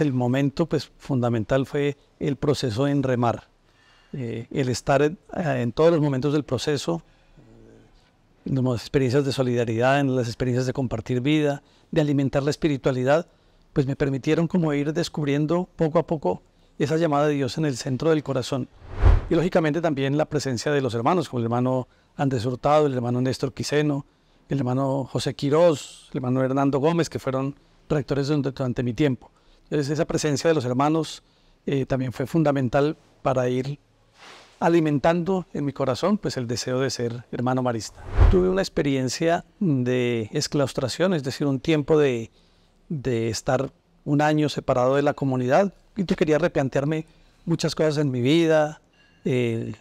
el momento pues, fundamental fue el proceso en remar, eh, el estar eh, en, todos los momentos del proceso, en eh, las experiencias de solidaridad, en las experiencias de compartir vida, de alimentar la espiritualidad, pues me permitieron como ir descubriendo poco a poco esa llamada de Dios en el centro del corazón. Y lógicamente también la presencia de los hermanos, como el hermano Andrés Hurtado, el hermano Néstor Quiseno, el hermano José Quirós, el hermano Hernando Gómez, que fueron rectores durante mi tiempo. Entonces esa presencia de los hermanos eh, también fue fundamental para ir alimentando en mi corazón pues el deseo de ser hermano marista. Tuve una experiencia de exclaustración, es decir, un tiempo de, estar un año separado de la comunidad y yo quería replantearme muchas cosas en mi vida, eh,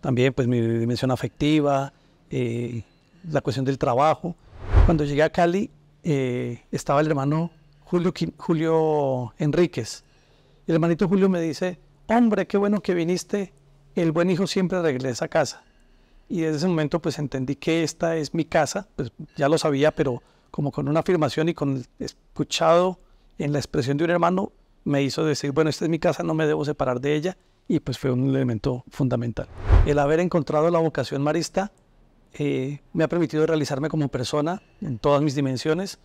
también pues mi dimensión afectiva, eh, la cuestión del trabajo. Cuando llegué a Cali estaba el hermano Julio, Enríquez. el hermanito Julio me dice, hombre, qué bueno que viniste, el buen hijo siempre regresa a casa. Y desde ese momento pues entendí que esta es mi casa, pues ya lo sabía, pero como con una afirmación y con escuchado en la expresión de un hermano, me hizo decir, bueno, esta es mi casa, no me debo separar de ella, y pues fue un elemento fundamental. El haber encontrado la vocación marista eh, me ha permitido realizarme como persona en todas mis dimensiones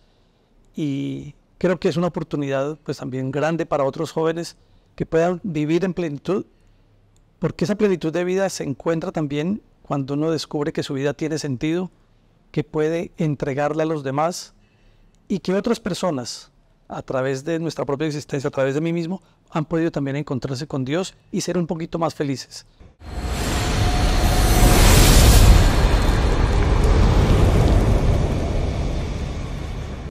y creo que es una oportunidad pues también grande para otros jóvenes que puedan vivir en plenitud, porque esa plenitud de vida se encuentra también cuando uno descubre que su vida tiene sentido, que puede entregarle a los demás y que otras personas, a través de nuestra propia existencia, a través de mí mismo, han podido también encontrarse con Dios y ser un poquito más felices.